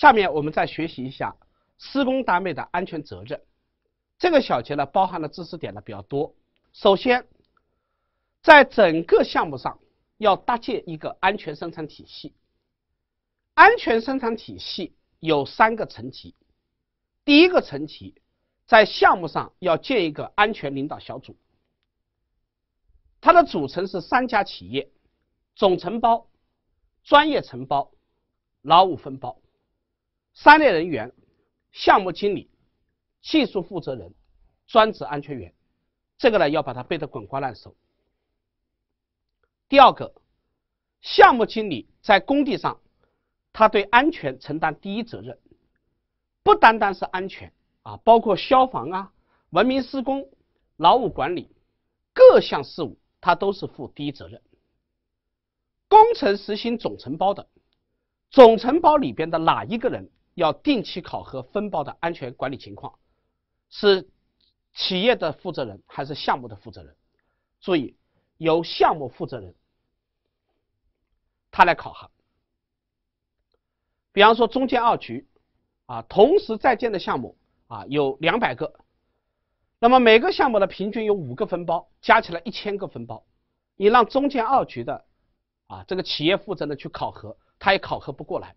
下面我们再学习一下施工单位的安全责任。这个小节呢，包含的知识点呢比较多。首先，在整个项目上要搭建一个安全生产体系。安全生产体系有三个层级。第一个层级，在项目上要建一个安全领导小组。它的组成是三家企业：总承包、专业承包、劳务分包。三类人员，项目经理、技术负责人、专职安全员，这个呢要把它背得滚瓜烂熟。第二个，项目经理在工地上，他对安全承担第一责任，不单单是安全啊，包括消防啊、文明施工、劳务管理，各项事务他都是负第一责任。工程实行总承包的，总承包里边的哪一个人？要定期考核分包的安全管理情况，是企业的负责人还是项目的负责人？注意，由项目负责人他来考核。比方说中建二局，啊，同时在建的项目啊有两百个，那么每个项目的平均有五个分包，加起来一千个分包，你让中建二局的啊这个企业负责人去考核，他也考核不过来。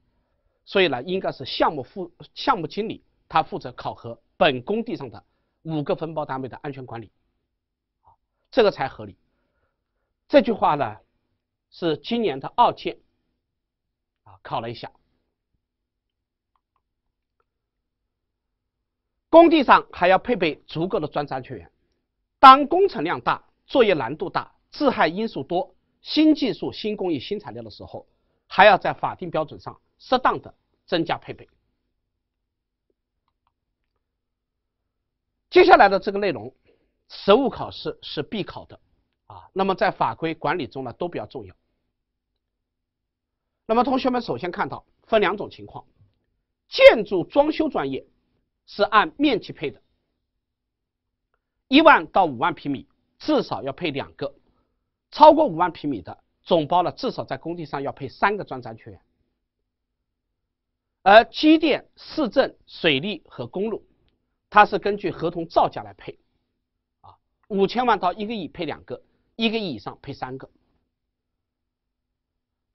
所以呢，应该是项目负项目经理他负责考核本工地上的五个分包单位的安全管理，这个才合理。这句话呢，是今年的二建，啊考了一下。工地上还要配备足够的专职安全员，当工程量大、作业难度大、致害因素多、新技术、新工艺、新材料的时候，还要在法定标准上。适当的增加配备，接下来的这个内容，实务考试是必考的啊。那么在法规管理中呢，都比较重要。那么同学们首先看到，分两种情况：建筑装修专业是按面积配的，一万到五万平米至少要配两个，超过五万平米的，总包了至少在工地上要配三个专职全员。而机电、市政、水利和公路，它是根据合同造价来配，啊，五千万到一个亿配两个，一个亿以上配三个。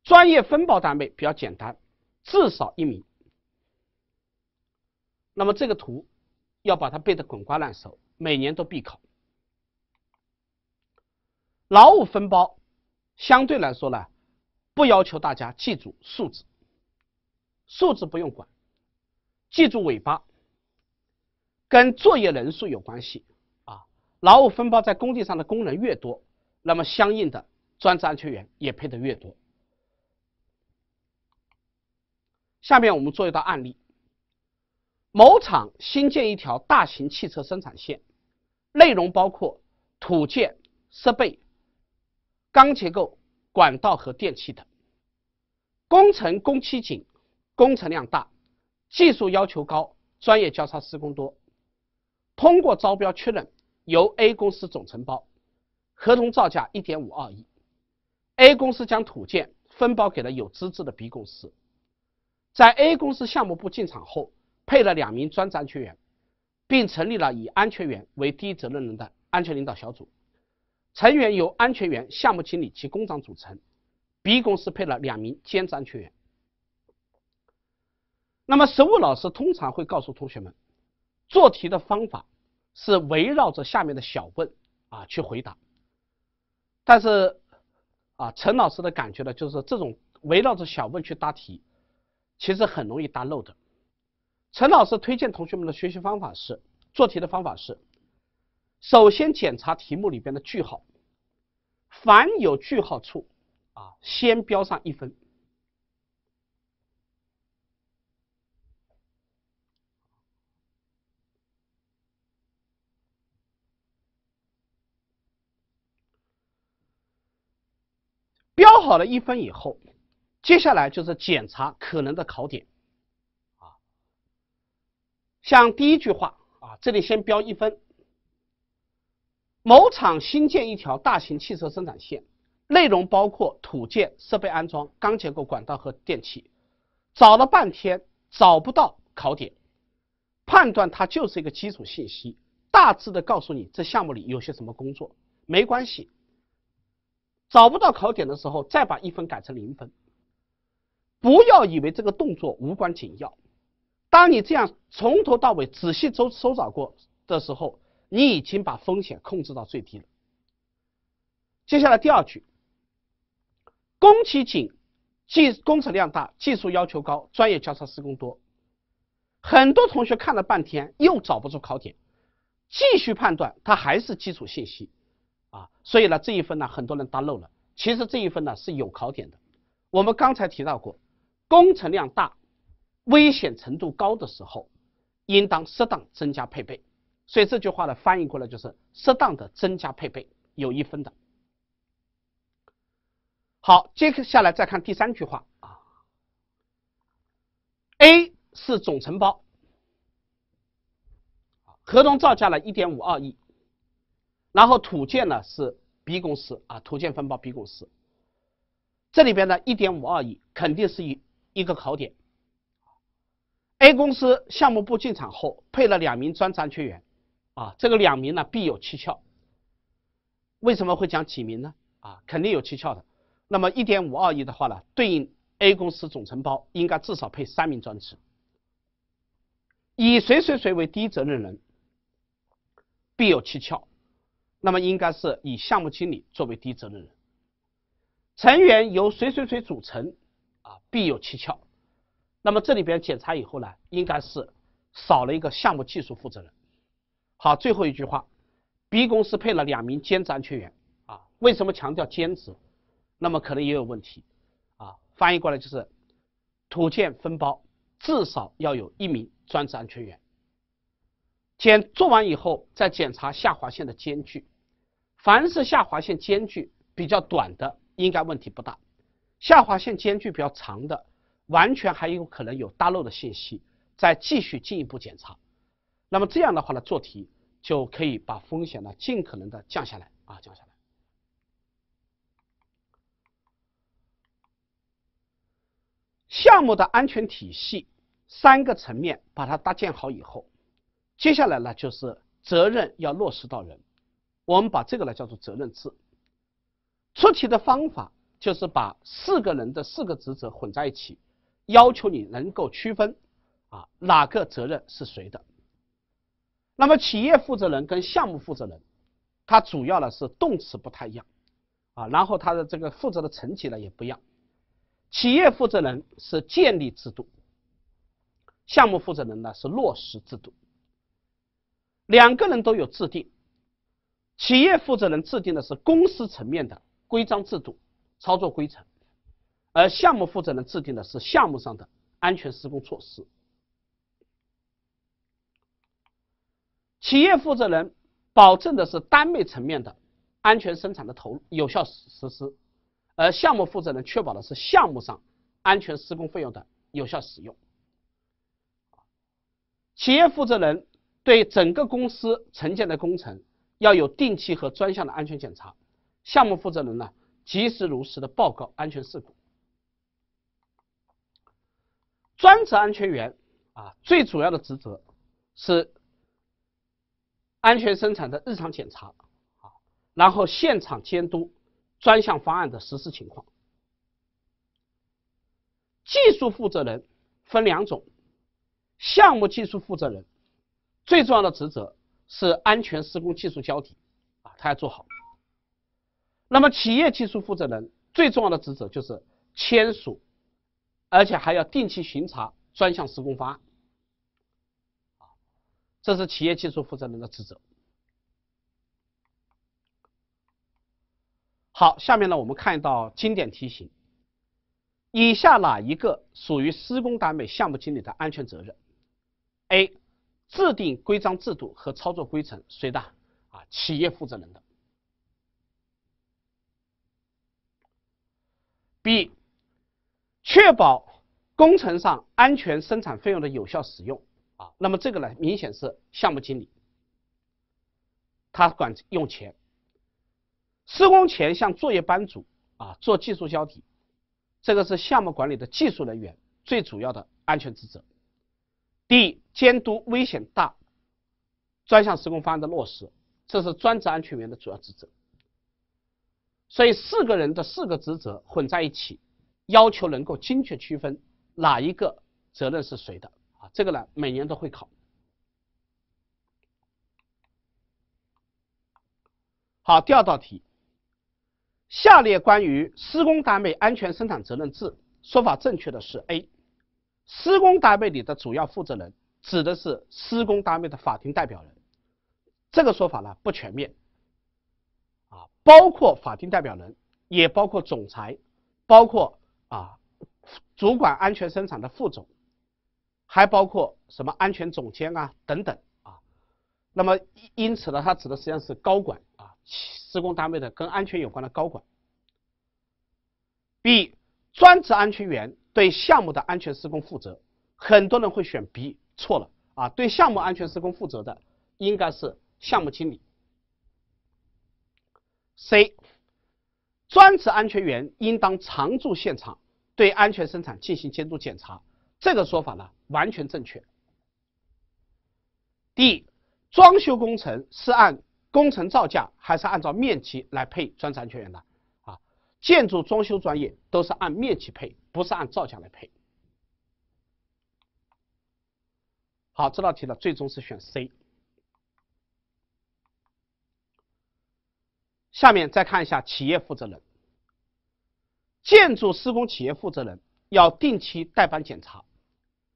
专业分包单位比较简单，至少一名。那么这个图要把它背得滚瓜烂熟，每年都必考。劳务分包相对来说呢，不要求大家记住数字。数字不用管，记住尾巴。跟作业人数有关系，啊，劳务分包在工地上的工人越多，那么相应的专职安全员也配的越多。下面我们做一道案例。某厂新建一条大型汽车生产线，内容包括土建、设备、钢结构、管道和电器等。工程工期紧。工程量大，技术要求高，专业交叉施工多。通过招标确认，由 A 公司总承包，合同造价一点五二亿。A 公司将土建分包给了有资质的 B 公司。在 A 公司项目部进场后，配了两名专职安全员，并成立了以安全员为第一责任人的安全领导小组，成员由安全员、项目经理及工长组成。B 公司配了两名兼安全员。那么，生物老师通常会告诉同学们，做题的方法是围绕着下面的小问啊去回答。但是，啊，陈老师的感觉呢，就是这种围绕着小问去答题，其实很容易答漏的。陈老师推荐同学们的学习方法是：做题的方法是，首先检查题目里边的句号，凡有句号处啊，先标上一分。标好了一分以后，接下来就是检查可能的考点，啊，像第一句话啊，这里先标一分。某厂新建一条大型汽车生产线，内容包括土建、设备安装、钢结构、管道和电器。找了半天找不到考点，判断它就是一个基础信息，大致的告诉你这项目里有些什么工作，没关系。找不到考点的时候，再把一分改成零分。不要以为这个动作无关紧要。当你这样从头到尾仔细搜搜找过的时候，你已经把风险控制到最低了。接下来第二句，工期紧，技工程量大，技术要求高，专业交叉施工多。很多同学看了半天又找不出考点，继续判断它还是基础信息。啊，所以呢，这一分呢，很多人答漏了。其实这一分呢是有考点的。我们刚才提到过，工程量大、危险程度高的时候，应当适当增加配备。所以这句话呢，翻译过来就是适当的增加配备，有一分的。好，接下来再看第三句话啊。A 是总承包，合同造价了一点五二亿。然后土建呢是 B 公司啊，土建分包 B 公司。这里边呢一点五二亿肯定是一一个考点。A 公司项目部进场后配了两名专职员，啊，这个两名呢必有蹊跷。为什么会讲几名呢？啊，肯定有蹊跷的。那么一点五二亿的话呢，对应 A 公司总承包应该至少配三名专职。以谁谁谁为第一责任人，必有蹊跷。那么应该是以项目经理作为第一责任人，成员由谁谁谁组成啊，必有蹊跷。那么这里边检查以后呢，应该是少了一个项目技术负责人。好，最后一句话，B 公司配了两名兼职安全员啊，为什么强调兼职？那么可能也有问题啊。翻译过来就是土建分包至少要有一名专职安全员。检做完以后再检查下划线的间距。凡是下划线间距比较短的，应该问题不大；下划线间距比较长的，完全还有可能有大漏的信息，再继续进一步检查。那么这样的话呢，做题就可以把风险呢尽可能的降下来啊，降下来。项目的安全体系三个层面把它搭建好以后，接下来呢就是责任要落实到人。我们把这个呢叫做责任制。出题的方法就是把四个人的四个职责混在一起，要求你能够区分，啊哪个责任是谁的。那么企业负责人跟项目负责人，他主要呢是动词不太一样，啊，然后他的这个负责的层级呢也不一样，企业负责人是建立制度，项目负责人呢是落实制度，两个人都有制定。企业负责人制定的是公司层面的规章制度、操作规程，而项目负责人制定的是项目上的安全施工措施。企业负责人保证的是单位层面的安全生产的投有效实施，而项目负责人确保的是项目上安全施工费用的有效使用。企业负责人对整个公司承建的工程。要有定期和专项的安全检查，项目负责人呢及时如实的报告安全事故，专职安全员啊最主要的职责是安全生产的日常检查，啊，然后现场监督专项方案的实施情况，技术负责人分两种，项目技术负责人最重要的职责。是安全施工技术交底，啊，它要做好。那么企业技术负责人最重要的职责就是签署，而且还要定期巡查专项施工方案，啊，这是企业技术负责人的职责。好，下面呢我们看一道经典题型。以下哪一个属于施工单位项目经理的安全责任？A。制定规章制度和操作规程，谁的啊？企业负责人的。B，确保工程上安全生产费用的有效使用啊。那么这个呢，明显是项目经理，他管用钱。施工前向作业班组啊做技术交底，这个是项目管理的技术人员最主要的安全职责。第一，监督危险大专项施工方案的落实，这是专职安全员的主要职责。所以四个人的四个职责混在一起，要求能够精确区分哪一个责任是谁的啊，这个呢每年都会考。好，第二道题，下列关于施工单位安全生产责任制说法正确的是 A。施工单位里的主要负责人，指的是施工单位的法定代表人，这个说法呢不全面，啊，包括法定代表人，也包括总裁，包括啊主管安全生产的副总，还包括什么安全总监啊等等啊，那么因此呢，他指的实际上是高管啊，施工单位的跟安全有关的高管，B 专职安全员。对项目的安全施工负责，很多人会选 B，错了啊！对项目安全施工负责的应该是项目经理。C，专职安全员应当常驻现场，对安全生产进行监督检查，这个说法呢完全正确。D，装修工程是按工程造价还是按照面积来配专职安全员的？建筑装修专业都是按面积配，不是按造价来配。好，这道题呢，最终是选 C。下面再看一下企业负责人，建筑施工企业负责人要定期带班检查，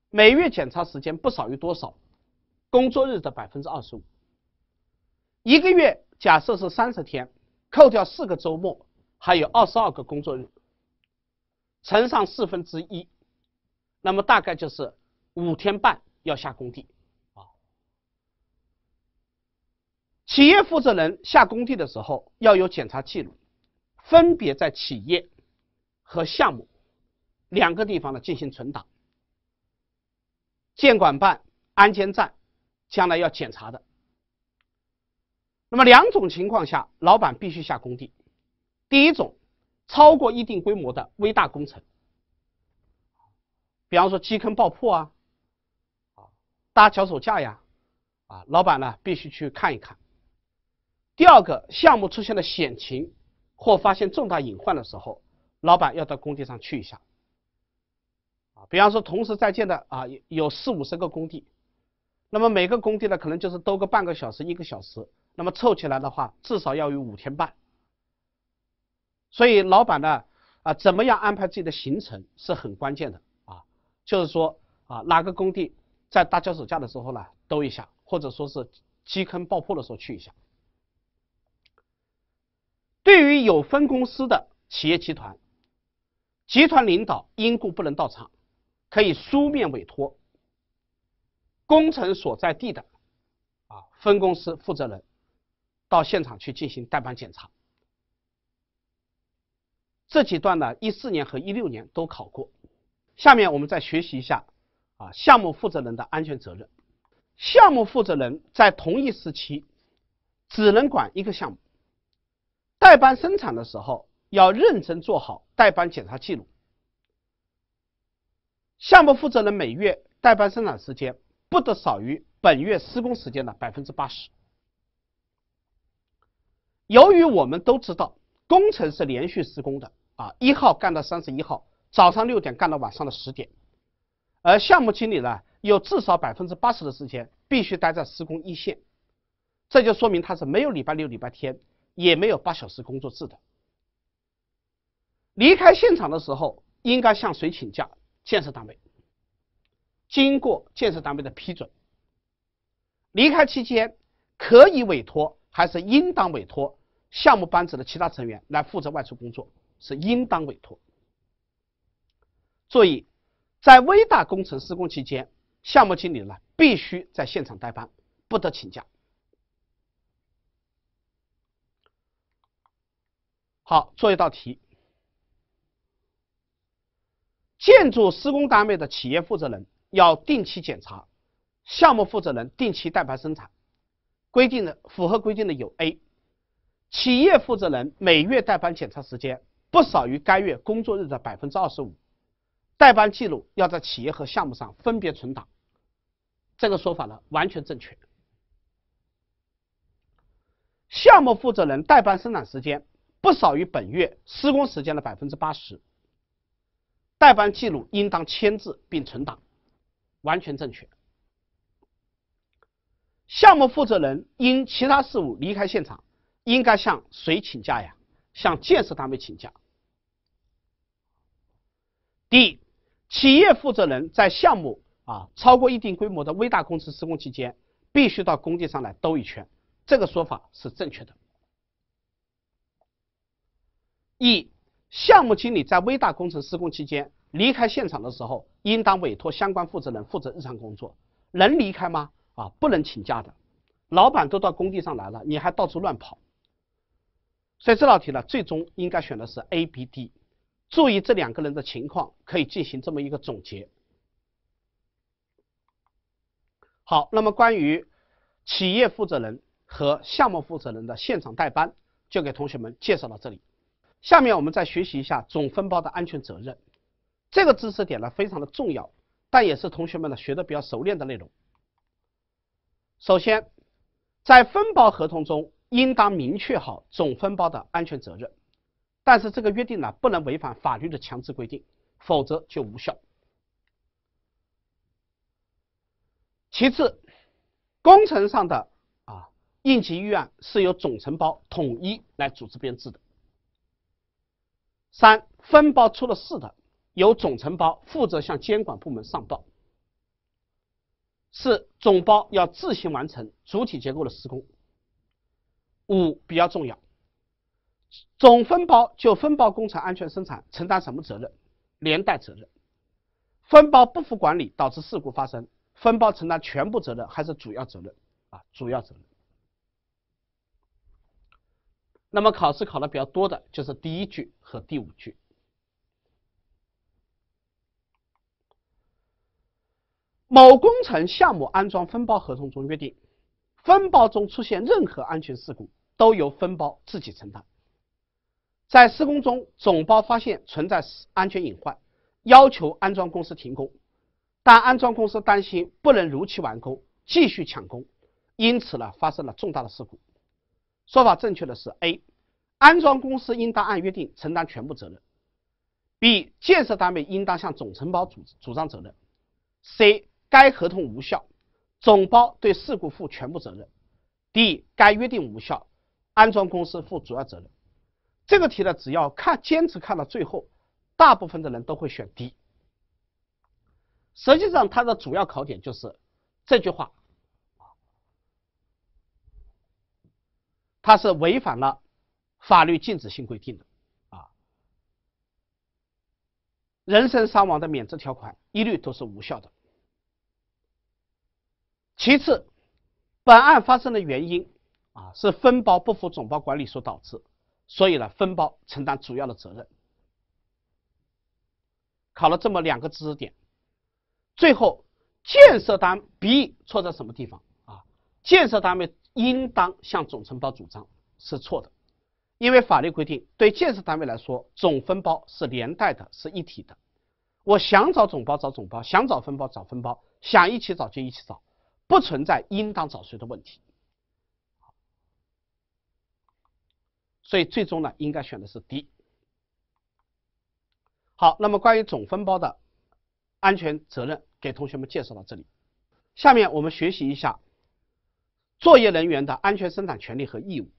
每月检查时间不少于多少工作日的百分之二十五。一个月假设是三十天，扣掉四个周末。还有二十二个工作日，乘上四分之一，那么大概就是五天半要下工地。啊，企业负责人下工地的时候要有检查记录，分别在企业和项目两个地方呢进行存档。建管办、安监站将来要检查的。那么两种情况下，老板必须下工地。第一种，超过一定规模的微大工程，比方说基坑爆破啊，啊搭脚手架呀，啊老板呢必须去看一看。第二个项目出现了险情或发现重大隐患的时候，老板要到工地上去一下，啊比方说同时在建的啊有有四五十个工地，那么每个工地呢可能就是多个半个小时一个小时，那么凑起来的话至少要有五天半。所以，老板呢，啊，怎么样安排自己的行程是很关键的啊。就是说，啊，哪个工地在搭脚手架的时候呢，兜一下，或者说是基坑爆破的时候去一下。对于有分公司的企业集团，集团领导因故不能到场，可以书面委托工程所在地的啊分公司负责人到现场去进行代班检查。这几段呢，一四年和一六年都考过。下面我们再学习一下啊，项目负责人的安全责任。项目负责人在同一时期只能管一个项目。代班生产的时候，要认真做好代班检查记录。项目负责人每月代班生产时间不得少于本月施工时间的百分之八十。由于我们都知道，工程是连续施工的。啊，一号干到三十一号，早上六点干到晚上的十点，而项目经理呢，有至少百分之八十的时间必须待在施工一线，这就说明他是没有礼拜六、礼拜天，也没有八小时工作制的。离开现场的时候应该向谁请假？建设单位，经过建设单位的批准。离开期间可以委托还是应当委托项目班子的其他成员来负责外出工作？是应当委托。注意，在危大工程施工期间，项目经理呢必须在现场代班，不得请假。好，做一道题：建筑施工单位的企业负责人要定期检查，项目负责人定期代班生产。规定的符合规定的有 A，企业负责人每月代班检查时间。不少于该月工作日的百分之二十五，代班记录要在企业和项目上分别存档，这个说法呢完全正确。项目负责人代班生产时间不少于本月施工时间的百分之八十，代班记录应当签字并存档，完全正确。项目负责人因其他事务离开现场，应该向谁请假呀？向建设单位请假。D 企业负责人在项目啊超过一定规模的微大工程施工期间，必须到工地上来兜一圈，这个说法是正确的。E 项目经理在微大工程施工期间离开现场的时候，应当委托相关负责人负责日常工作，能离开吗？啊，不能请假的，老板都到工地上来了，你还到处乱跑。所以这道题呢，最终应该选的是 A、B、D。注意这两个人的情况，可以进行这么一个总结。好，那么关于企业负责人和项目负责人的现场代班，就给同学们介绍到这里。下面我们再学习一下总分包的安全责任，这个知识点呢非常的重要，但也是同学们呢学的比较熟练的内容。首先，在分包合同中，应当明确好总分包的安全责任。但是这个约定呢，不能违反法律的强制规定，否则就无效。其次，工程上的啊应急预案是由总承包统一来组织编制的。三分包出了事的，由总承包负责向监管部门上报。四，总包要自行完成主体结构的施工。五，比较重要。总分包就分包工程安全生产承担什么责任？连带责任。分包不服管理导致事故发生，分包承担全部责任还是主要责任？啊，主要责任。那么考试考的比较多的就是第一句和第五句。某工程项目安装分包合同中约定，分包中出现任何安全事故都由分包自己承担。在施工中，总包发现存在安全隐患，要求安装公司停工，但安装公司担心不能如期完工，继续抢工，因此呢发生了重大的事故。说法正确的是：A. 安装公司应当按约定承担全部责任；B. 建设单位应当向总承包主主张责任；C. 该合同无效，总包对事故负全部责任；D. 该约定无效，安装公司负主要责任。这个题呢，只要看坚持看到最后，大部分的人都会选 D。实际上，它的主要考点就是这句话，它是违反了法律禁止性规定的啊，人身伤亡的免责条款一律都是无效的。其次，本案发生的原因啊，是分包不服总包管理所导致。所以呢，分包承担主要的责任。考了这么两个知识点，最后建设单 B 错在什么地方啊？建设单位应当向总承包主张是错的，因为法律规定对建设单位来说，总分包是连带的，是一体的。我想找总包找总包，想找分包找分包，想一起找就一起找，不存在应当找谁的问题。所以最终呢，应该选的是 D。好，那么关于总分包的安全责任，给同学们介绍到这里。下面我们学习一下作业人员的安全生产权利和义务。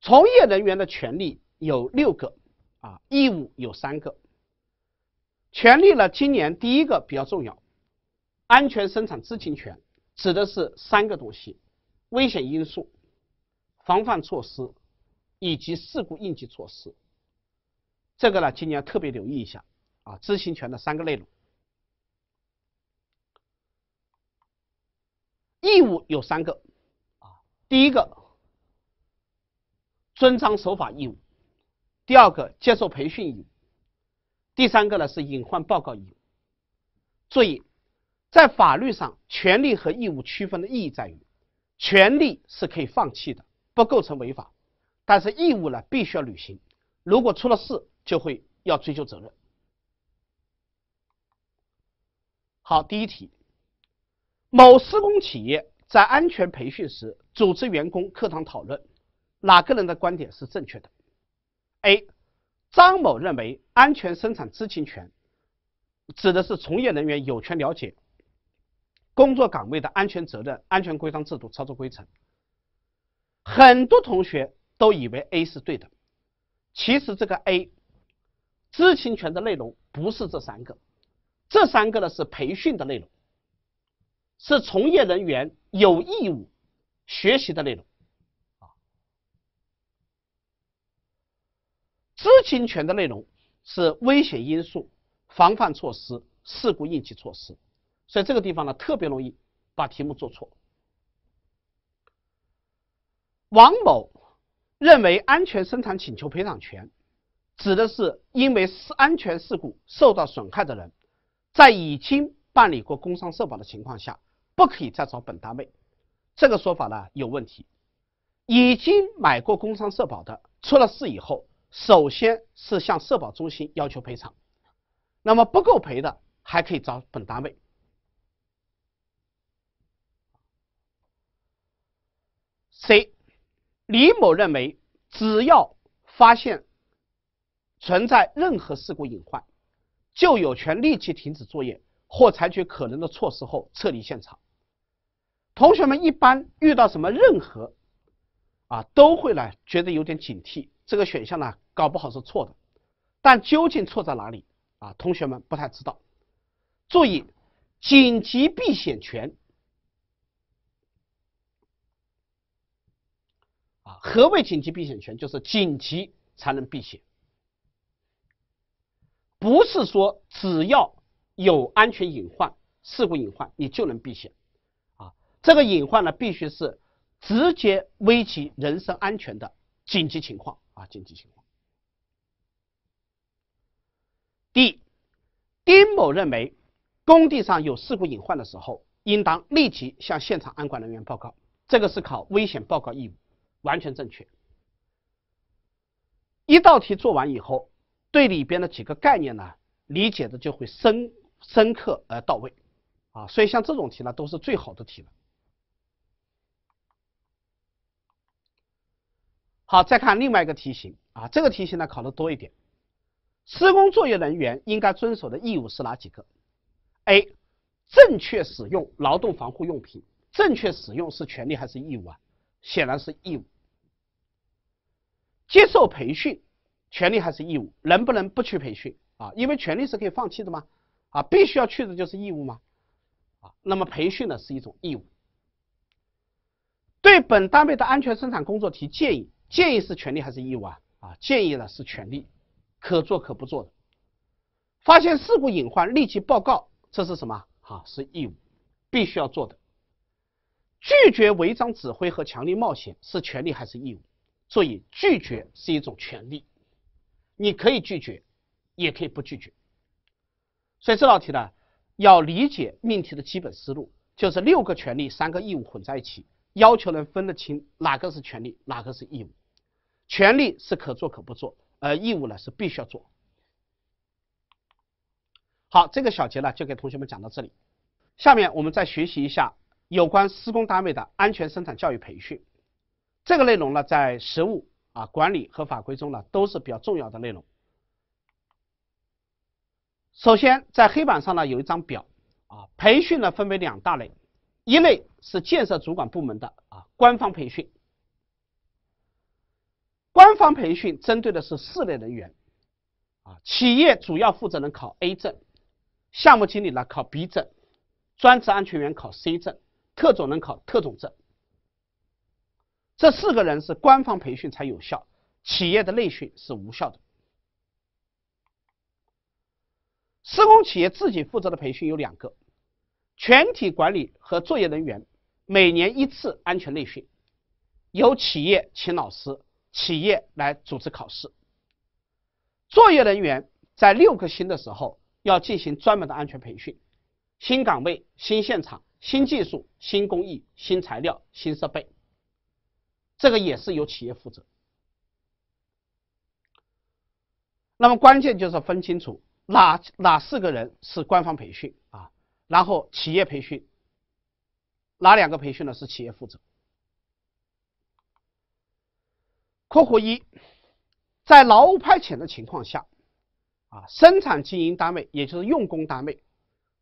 从业人员的权利有六个，啊，义务有三个。权利呢，今年第一个比较重要，安全生产知情权指的是三个东西，危险因素。防范措施以及事故应急措施，这个呢，今年特别留意一下啊。知情权的三个内容，义务有三个啊。第一个，遵章守法义务；第二个，接受培训义务；第三个呢是隐患报告义务。注意，在法律上，权利和义务区分的意义在于，权利是可以放弃的。不构成违法，但是义务呢必须要履行，如果出了事就会要追究责任。好，第一题，某施工企业在安全培训时组织员工课堂讨论，哪个人的观点是正确的？A，张某认为安全生产知情权指的是从业人员有权了解工作岗位的安全责任、安全规章制度、操作规程。很多同学都以为 A 是对的，其实这个 A 知情权的内容不是这三个，这三个呢是培训的内容，是从业人员有义务学习的内容。知情权的内容是危险因素、防范措施、事故应急措施，所以这个地方呢特别容易把题目做错。王某认为安全生产请求赔偿权指的是因为安全事故受到损害的人，在已经办理过工伤社保的情况下，不可以再找本单位。这个说法呢有问题。已经买过工伤社保的，出了事以后，首先是向社保中心要求赔偿，那么不够赔的还可以找本单位。C。李某认为，只要发现存在任何事故隐患，就有权立即停止作业或采取可能的措施后撤离现场。同学们一般遇到什么任何啊，都会呢觉得有点警惕，这个选项呢搞不好是错的，但究竟错在哪里啊？同学们不太知道。注意紧急避险权。何为紧急避险权？就是紧急才能避险，不是说只要有安全隐患、事故隐患你就能避险，啊，这个隐患呢必须是直接危及人身安全的紧急情况啊，紧急情况。D，丁某认为工地上有事故隐患的时候，应当立即向现场安管人员报告，这个是考危险报告义务。完全正确。一道题做完以后，对里边的几个概念呢，理解的就会深深刻而到位，啊，所以像这种题呢，都是最好的题了。好，再看另外一个题型啊，这个题型呢考的多一点。施工作业人员应该遵守的义务是哪几个？A，正确使用劳动防护用品。正确使用是权利还是义务啊？显然是义务，接受培训，权利还是义务？能不能不去培训啊？因为权利是可以放弃的吗？啊，必须要去的就是义务吗？啊，那么培训呢是一种义务。对本单位的安全生产工作提建议，建议是权利还是义务啊？啊，建议呢是权利，可做可不做的。发现事故隐患立即报告，这是什么？啊，是义务，必须要做的。拒绝违章指挥和强力冒险是权利还是义务？所以拒绝是一种权利，你可以拒绝，也可以不拒绝。所以这道题呢，要理解命题的基本思路，就是六个权利三个义务混在一起，要求能分得清哪个是权利，哪个是义务。权利是可做可不做，而义务呢是必须要做。好，这个小节呢就给同学们讲到这里，下面我们再学习一下。有关施工单位的安全生产教育培训，这个内容呢，在实务啊管理和法规中呢，都是比较重要的内容。首先，在黑板上呢，有一张表啊，培训呢分为两大类，一类是建设主管部门的啊官方培训，官方培训针对的是四类人员，啊，企业主要负责人考 A 证，项目经理呢考 B 证，专职安全员考 C 证。特种人考特种证，这四个人是官方培训才有效，企业的内训是无效的。施工企业自己负责的培训有两个：全体管理和作业人员每年一次安全内训，由企业请老师，企业来组织考试；作业人员在六个星的时候要进行专门的安全培训，新岗位、新现场。新技术、新工艺、新材料、新设备，这个也是由企业负责。那么关键就是分清楚哪哪四个人是官方培训啊，然后企业培训哪两个培训呢是企业负责。括弧一，在劳务派遣的情况下，啊，生产经营单位也就是用工单位，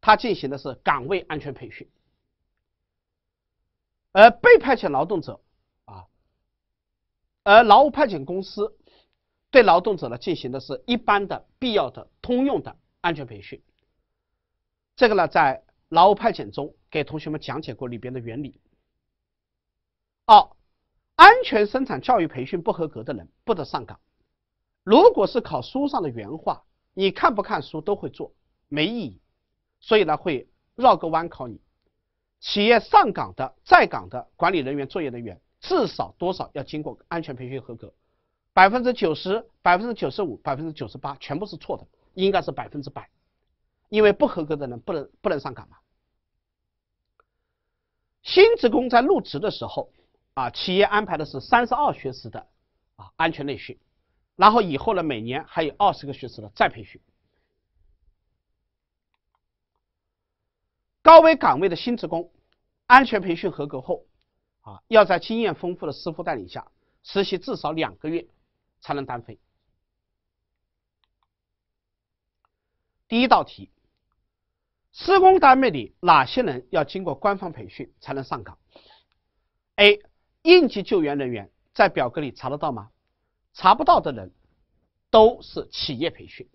它进行的是岗位安全培训。而被派遣劳动者，啊，而劳务派遣公司对劳动者呢进行的是一般的、必要的、通用的安全培训。这个呢，在劳务派遣中给同学们讲解过里边的原理。二，安全生产教育培训不合格的人不得上岗。如果是考书上的原话，你看不看书都会做，没意义。所以呢，会绕个弯考你。企业上岗的在岗的管理人员、作业人员，至少多少要经过安全培训合格？百分之九十、百分之九十五、百分之九十八，全部是错的，应该是百分之百，因为不合格的人不能不能上岗嘛。新职工在入职的时候，啊，企业安排的是三十二学时的啊安全内训，然后以后呢，每年还有二十个学时的再培训。高危岗位的新职工，安全培训合格后，啊，要在经验丰富的师傅带领下实习至少两个月，才能单飞。第一道题，施工单位里哪些人要经过官方培训才能上岗？A，应急救援人员在表格里查得到吗？查不到的人，都是企业培训。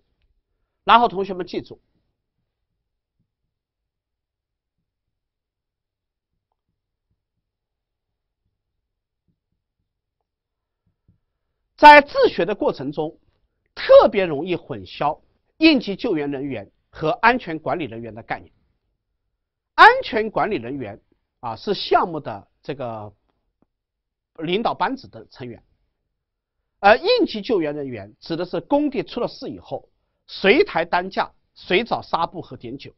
然后同学们记住。在自学的过程中，特别容易混淆应急救援人员和安全管理人员的概念。安全管理人员啊，是项目的这个领导班子的成员，而应急救援人员指的是工地出了事以后，谁抬担架谁找纱布和碘酒。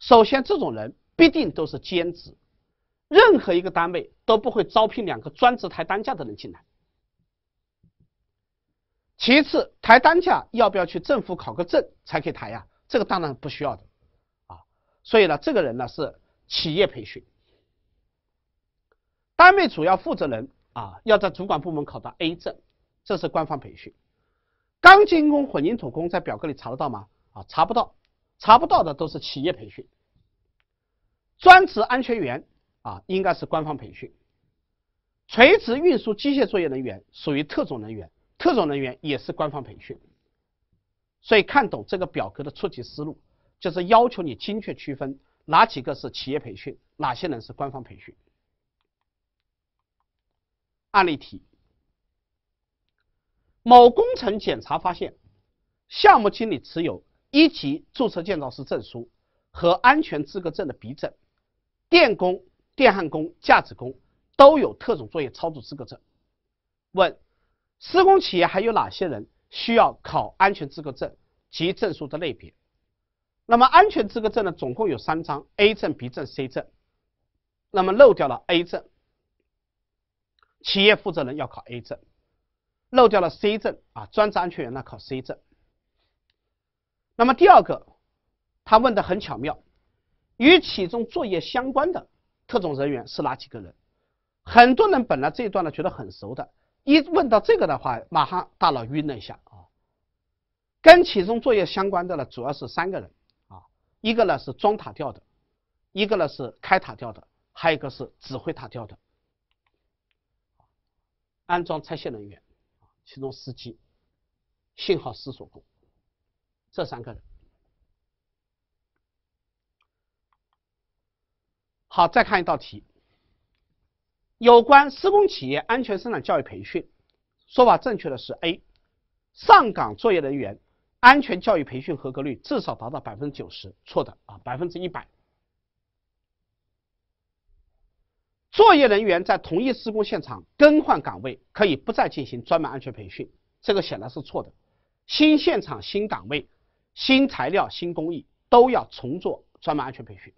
首先，这种人必定都是兼职，任何一个单位都不会招聘两个专职抬担架的人进来。其次，抬单价要不要去政府考个证才可以抬呀？这个当然不需要的，啊，所以呢，这个人呢是企业培训，单位主要负责人啊要在主管部门考到 A 证，这是官方培训。钢筋工、混凝土工在表格里查得到吗？啊，查不到，查不到的都是企业培训。专职安全员啊应该是官方培训，垂直运输机械作业人员属于特种人员。特种人员也是官方培训，所以看懂这个表格的出题思路，就是要求你精确区分哪几个是企业培训，哪些人是官方培训。案例题：某工程检查发现，项目经理持有一级注册建造师证书和安全资格证的笔证，电工、电焊工、架子工都有特种作业操作资格证。问？施工企业还有哪些人需要考安全资格证及证书的类别？那么安全资格证呢？总共有三张 A 证、B 证、C 证。那么漏掉了 A 证，企业负责人要考 A 证；漏掉了 C 证啊，专职安全员呢考 C 证。那么第二个，他问的很巧妙，与起重作业相关的特种人员是哪几个人？很多人本来这一段呢觉得很熟的。一问到这个的话，马上大脑晕了一下啊。跟起重作业相关的呢，主要是三个人啊，一个呢是装塔吊的，一个呢是开塔吊的，还有一个是指挥塔吊的。安装拆卸人员、其中司机、信号司所工，这三个人。好，再看一道题。有关施工企业安全生产教育培训，说法正确的是：A. 上岗作业人员安全教育培训合格率至少达到百分之九十。错的啊，百分之一百。作业人员在同一施工现场更换岗位，可以不再进行专门安全培训。这个显然是错的。新现场、新岗位、新材料、新工艺，都要重做专门安全培训。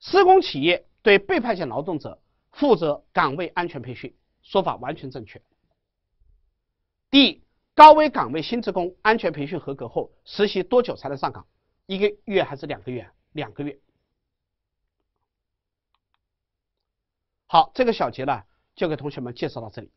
施工企业对被派遣劳动者。负责岗位安全培训，说法完全正确。D 高危岗位新职工安全培训合格后，实习多久才能上岗？一个月还是两个月？两个月。好，这个小节呢，就给同学们介绍到这里。